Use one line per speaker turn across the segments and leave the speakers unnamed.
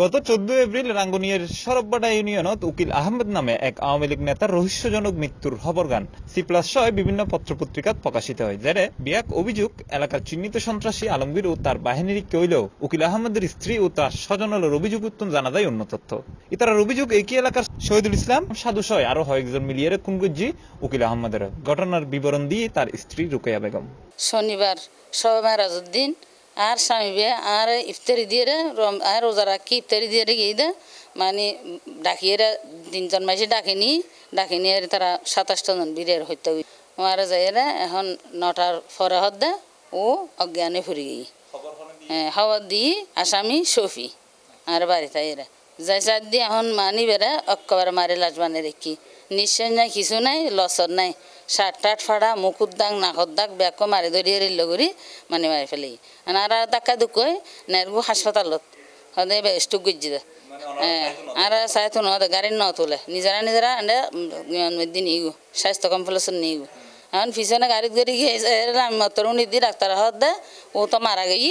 গত চোদ্দ এপ্রিল রাঙ্গুনিয়ার সরববাডা ইউনিয়নত উকিল আহমেদ নামে এক আওয়ামী লীগ নেতার রহস্যজনক মৃত্যুর খবর গান সি প্লাস সহ বিভিন্ন পত্রপত্রিকাত প্রকাশিত হয় যারে বিয়াক অভিযোগ এলাকার চিহ্নিত সন্ত্রাসী আলমগীর ও তার বাহিনীর কেউলেও উকিল আহমেদের স্ত্রী ও তার স্বজনলের অভিযোগ উত্তম জানা যায় অন্য তথ্য ইতারার অভিযোগ একই এলাকার শহীদুল ইসলাম সাধু সহ আরো কয়েকজন মিলিয়ে খুন করছি উকিল আহমেদের ঘটনার বিবরণ দিয়ে তার স্ত্রী রুকেয়া বেগম
শনিবার সবে মারাজুদ্দিন আর স্বামী বিয়ে আর ইফতারি দিয়ে আর রোজা রাখি ইফতারি দিয়ে গিয়ে মানে ডাকিয়ে তিনজন মাসে ডাকে ডাকেনি আর তারা সাতাশটা জন বীরের হত্যা হই যাই রে এখন নটার পরে দে ও অজ্ঞানে ফুরি গিয়ে হ্যাঁ হওয়ার দিয়ে আসামি সফি আর তাই এরা যাই চার দিয়ে এখন মানি বেড়া অক্কবার মারে লাজবানে রেখি নিঃশ্বাস নাই কিছু নাই লসর নাই শার্ট টাট ফাড়া মুকুর দাগ নাকর দাগ ব্যাগকে মারি ধরিয়ে রিল্ল করি মানে মারি ফেলি আর মানে আর ধাক্কা দুকোয় নেরগু হাসপাতালত হদে স্টুক গুজি দে মানে আর সাহেব তো নদে গাড়ির ন তোলে নিজেরা নিজেরা আন্ডে দিন ইগু স্বাস্থ্য কমপ্লেসন নিগু এখন পিছনে গাড়ি গড়ি গিয়েছে আমি মতর উনি দি ডাক্তার হদ দে ও তো মারা গেই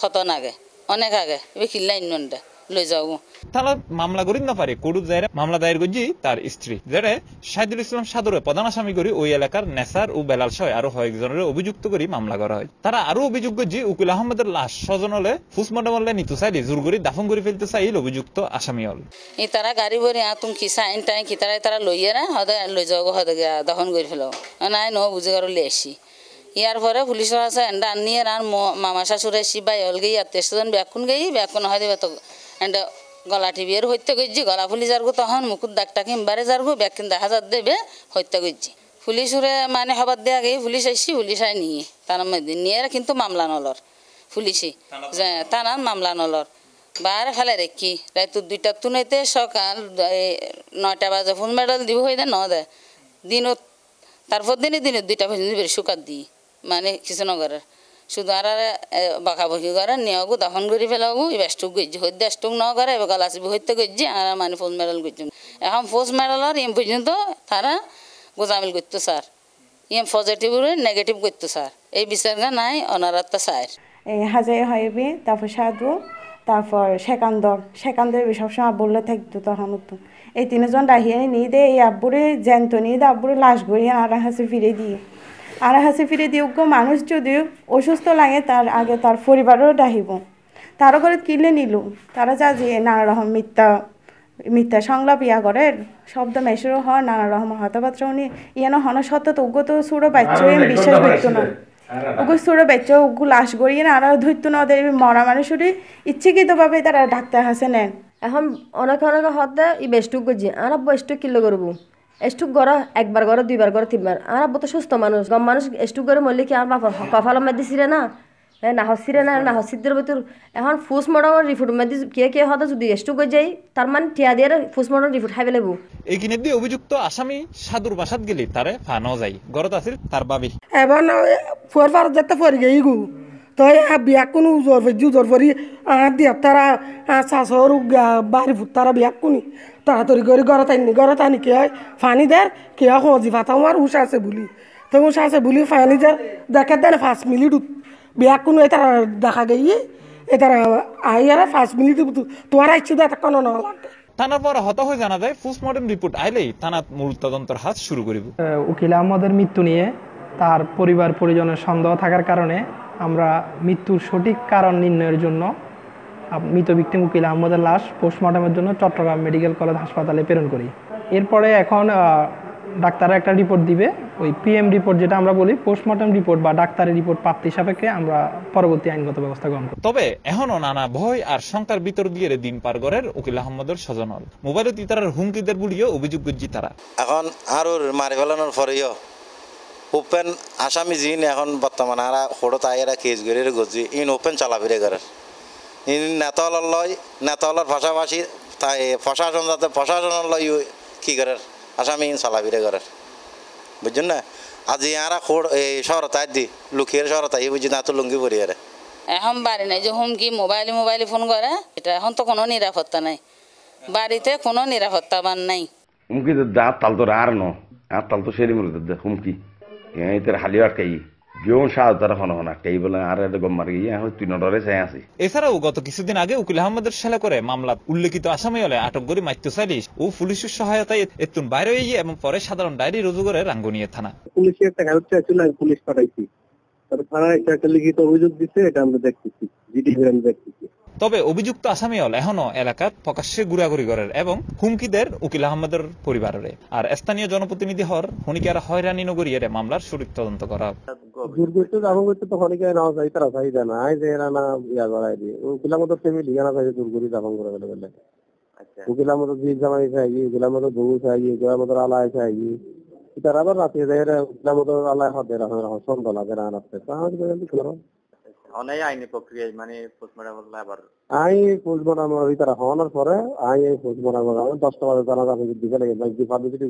থত নাগে অনেক আগে এবার খিল্লা ইন্নটা লৈ যাব
তাহলে মামলা করি না পারে কুড়ুব জায়গা মামলা দায়ের করছি তার স্ত্রী যেটা সাইদুল ইসলাম সাদরে প্রধান আসামি করি ওই এলাকার নেসার ও বেলাল সহ আরো কয়েকজনের অভিযুক্ত করি মামলা করা হয় তারা আরো অভিযোগ করছি উকিল আহমদের লাশ স্বজন হলে ফুসমাডাম হলে নিতু সাইডে জোর করে দাফন করে ফেলতে চাইল অভিযুক্ত আসামি হল
এই তারা গাড়ি বলে আতুম কি সাইন টাইন কি তারা তারা লইয়ে না হদে লই যাব হদে দহন করে ফেলো নাই ন বুঝে কারো লেসি ইয়ার পরে পুলিশ আছে এন্ডা আনিয়ে আর মামা শাশুড়ে শিবাই হল গেই আর তেসজন ব্যাকুন গেই ব্যাকুন হয় দেবে তো এন্ড গলা টিভিয়ের হত্যা করছি গলা ফুলি যারগু তখন মুকুর ডাকটা কিংবারে যারগু ব্যাগ কিন্তু দেখা যার দেবে হত্যা করছি ফুলি উড়ে মানে হবার দিয়ে আগে পুলিশ চাইছি পুলিশ আই নিয়ে তার মধ্যে নিয়ে কিন্তু মামলা নলর পুলিশে তানার মামলা নলর বার ফেলে রেখি রাত দুইটা তুনেতে সকাল নয়টা বাজে ফোন মেডাল দিব হয়ে দেয় ন দেয় দিনত তারপর দিনে দিনে দুইটা পর্যন্ত শুকাত দিই মানে কৃষ্ণনগরের সুদারারে বাঁকা করে নিয়োগু দহন করে ফেলাবু বেষ্টুক গজ্জি হদ্যা স্টুক ন করে এবার গলাসি হইতে গজ্জি আর মানে ফোজ মেডাল এখন ফোজ মেডালর এম পর্যন্ত তারা গোজামিল করতো স্যার এম পজিটিভ নেগেটিভ করতো স্যার এই বিচারটা নাই অনারাত্মা স্যার এই হাজে হইবি তারপর সাধু তারপর সেকান্দর সেকান্দর সবসময় বললে থাকতো তখন এই তিনজন রাহিয়ে নিয়ে দে এই আব্বুরে জ্যান্ত নিয়ে দে আব্বুরে লাশ গড়িয়ে আর হাসে ফিরে দিয়ে আর হাসি ফিরে দিয়োগ্য মানুষ যদিও অসুস্থ লাগে তার আগে তার পরিবারও ডাহিব তারও করে কিলে নিল তারা যা যে নানা রকম মিথ্যা মিথ্যা সংলাপ ইয়া করে শব্দ মেশুরও হয় নানা রকম হতাবাত্র উনি ইয়ানো হন সত্য তজ্ঞ তো সুর বাচ্চ বিশ্বাস করতো না ওগু সুর বাচ্চ উগু লাশ গড়িয়ে না আর ধরতো না ওদের মরা মানুষেরই ইচ্ছাকৃতভাবে তারা ডাক্তার হাসে নেন এখন অনেক অনেক হতে ই বেস্টুক যে আর বেস্টুক কিলো করবো স্টুক গড় একবার গড় দুইবার গড় তিনবার আর আব্বু তো সুস্থ মানুষ গম মানুষ স্টুক গড়ে মরলে কি আর বাপর কফাল মেদি সিরে না হ্যাঁ না হসিরে না না হসিদের ভিতর এখন ফুস মডন রিফুট মেদি কে কে হতো যদি স্টুক হয়ে যাই তার মানে টিয়া দিয়ে ফুস মডন রিফুট খাই পেলেব
এইখানে দিয়ে অভিযুক্ত আসামি সাদুর বাসাত গেলি তারে ফানো যাই গড়ত আছিল তার বাবি
এবার ফোরবার যেতে ফোর গেই গু তই বিয়াকুনি উজৰ ভেজি উজৰ ভৰি দিয়াত তাৰা চাচৰ বাৰী ভূত তাৰা বিয়াকুনি তাহাঁতৰি গৰি ঘৰত আনি ঘৰত আনি কি হয় ফানি দেৰ কি হয় সজি ভাতা মাৰ আছে বুলি তই উষা আছে বুলি ফানি দেখে দেন পাঁচ মিনিট বিয়াকুনি এই তাৰা দেখা গেই এই আহি আৰু পাঁচ মিনিট তোমাৰ
থানার পর হতাহত জানা যায় পোস্টমর্টম রিপোর্ট আইলেই থানা মূল তদন্তের হাত শুরু করিব উকিল আহমদের মৃত্যু নিয়ে তার পরিবার পরিজনের সন্দেহ থাকার কারণে আমরা মৃত্যুর সঠিক কারণ নির্ণয়ের জন্য মৃত ব্যক্তি মুকিল আহমদের লাশ পোস্টমর্টমের জন্য চট্টগ্রাম মেডিকেল কলেজ হাসপাতালে প্রেরণ করি এরপরে এখন ডাক্তাররা একটা রিপোর্ট দিবে ওই পিএম রিপোর্ট যেটা আমরা বলি পোস্টমর্টম রিপোর্ট বা ডাক্তারের রিপোর্ট প্রাপ্তি সাপেক্ষে আমরা পরবর্তী আইনগত ব্যবস্থা গ্রহণ করি তবে এখনো নানা ভয় আর শঙ্কার ভিতর দিয়ে দিন পার করেন উকিল আহমদের স্বজন মোবাইলে তিতারার হুমকিদের বুলিয়ে অভিযোগ গুজি তারা এখন আর মারি ফেলানোর পরেও ওপেন আসামি যিন এখন বর্তমান আর সরো তাই এরা কেস করে গজি ইন ওপেন চালাবিরে করে ইন নেতাওয়ালার লয় নেতাওয়ালার ভাষাভাষী তাই প্রশাসন যাতে প্রশাসন লয় কী করে আসামি ইন চালাবিরে করে বুঝছেন না আজি ইয়ারা খোড় এই শহরতাই দি লুকিয়ে শহরতাই বুঝি না তো লুঙ্গি পরি আরে
এখন বাড়ি নাই যে হুমকি মোবাইল মোবাইলে ফোন করে এটা এখন তো কোনো নিরাপত্তা নাই বাড়িতে কোনো নিরাপত্তা বান নাই
হুমকি দাঁত তাল তো আর ন আর তাল তো সেরি মরে হুমকি এছাড়াও গত কিছুদিন আগে উকিল আহমদের শালা করে মামলা উল্লেখিত আসামি হলে আটক করে মাত্য চালিশ ও পুলিশের সহায়তায় এতুন বাইরে গিয়ে এবং পরে সাধারণ ডায়েরি রুজু করে রাঙ্গুনিয়া থানা পুলিশের একটা হেল্প চাইছিল পুলিশ পাঠাইছি তবে থানায় একটা একটা লিখিত অভিযোগ দিচ্ছে এটা আমরা দেখতেছি জিডিপি আমরা দেখতেছি তবে অভিযুক্ত আসামিয়ল এখনো এলাকার প্রকাশ্যে গুড়াগুড়ি করার এবং হুমকিদের উকিল আহমদের পরিবারের আর স্থানীয় জনপ্রতিনিধি হর হনিকার হয়রানি নগরীর মামলার সঠিক তদন্ত করা
উকিল আহমদের আলায় আচ্ছা। চাই ඉතින් අර රතිය දෙහෙර
නමුදෝ আইনি প্রক্রিয়ায় মানে পোস্টমর্টম আবার
আই পোস্টমর্টম তারা হওয়ার পরে আই এই পোস্টমর্টম বাজে দিকে লাগে বাইক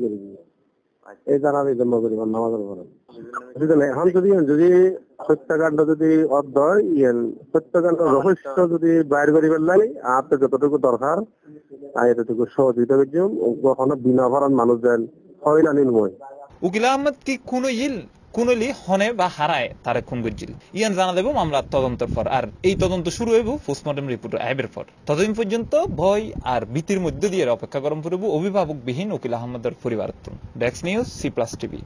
এই এই জন্য করি মানে এখন যদি যদি যদি অর্ধ ইয়েন সত্যাকাণ্ড রহস্য যদি বাইর করি ফেললাই আপনার যতটুকু
দরকার আর এতটুকু সহযোগিতা করছি কখনো বিনা ভারণ মানুষ দেন হয় না নির্ময় উকিল কি কোনো ইল কুনলি হনে বা হারায় তারে খুন করছিল ইয়ান জানা দেব আমরা তদন্তর পর আর এই তদন্ত শুরু হইব পোস্টমর্টম রিপোর্ট আইবের পর ততদিন পর্যন্ত ভয় আর ভীতির মধ্য দিয়ে অপেক্ষা করম পড়ব অভিভাবকবিহীন উকিল আহমদের পরিবার ডেক্স নিউজ সি প্লাস টিভি